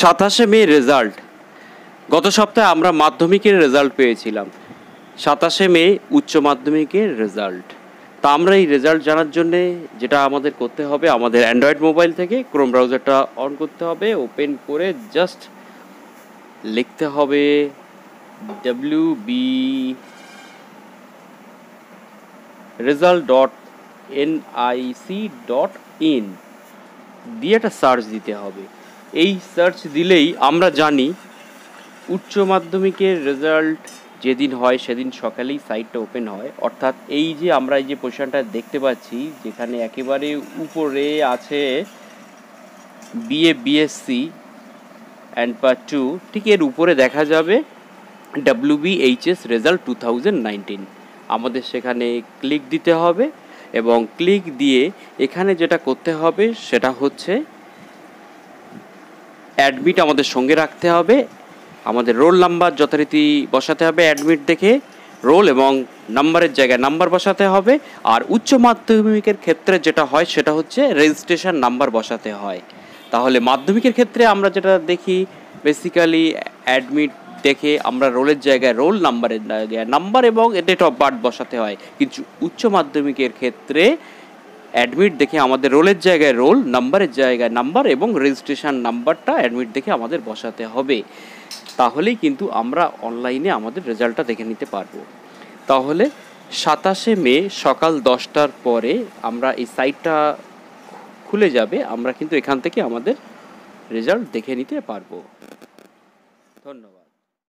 সাতাশে মে রেজাল্ট গত সপ্তাহে আমরা মাধ্যমিকের রেজাল্ট পেয়েছিলাম সাতাশে মে উচ্চ মাধ্যমিকের রেজাল্ট তা আমরা এই রেজাল্ট জানার জন্যে যেটা আমাদের করতে হবে আমাদের অ্যান্ড্রয়েড মোবাইল থেকে ক্রোম ব্রাউজারটা অন করতে হবে ওপেন করে জাস্ট লিখতে হবে W B result dot NIC dot in দিয়ে একটা সার্চ দিতে হবে এই সার্চ দিলেই আমরা জানি উচ্চ মাধ্যমিকের রেজাল্ট যেদিন হয় সেদিন সকালেই সাইটটা ওপেন হয় অর্থাৎ এই যে আমরা এই যে পোর্শনটা দেখতে পাচ্ছি যেখানে একেবারে উপরে আছে BA BSc and part two ঠিক এর উপরে দেখা যাবে W BHS result two thousand আমাদের সেখানে ক্লিক দিতে হবে এবং ক্লিক দিয়ে এখানে যেটা করতে হবে সেটা হচ্ছে অ্যাডমিট আমাদের সঙ্গে রাখতে হবে আমাদের রোল নাম্বার যথারীতি বসাতে হবে অ্যাডমিট দেখে রোল এবং নাম্বারের জায়গায় নাম্বার বসাতে হবে আর উচ্চ মাধ্যমিকের ক্ষেত্রে যেটা হয় সেটা হচ্ছে রেজিস্ট্রেশন নাম্বার বসাতে হয় তাহলে মাধ্যমিকের ক্ষেত্রে আমরা যেটা দেখি বেসিক্যালি অ্যাডমিট দেখে আমরা রোলের জায়গায় রোল নাম্বারের জায়গায় নাম্বার এবং ডেট অফ বার্থ বসাতে হয় কিন্তু উচ্চ মাধ্যমিকের ক্ষেত্রে অ্যাডমিট দেখে আমাদের রোলের জায়গায় রোল নাম্বারের জায়গায় নাম্বার এবং রেজিস্ট্রেশন নাম্বারটা অ্যাডমিট দেখে আমাদের বসাতে হবে তাহলেই কিন্তু আমরা অনলাইনে আমাদের রেজাল্টটা দেখে নিতে পারবো তাহলে সাতাশে মে সকাল দশটার পরে আমরা এই সাইটটা খুলে যাবে আমরা কিন্তু এখান থেকে আমাদের রেজাল্ট দেখে নিতে পারবো ধন্যবাদ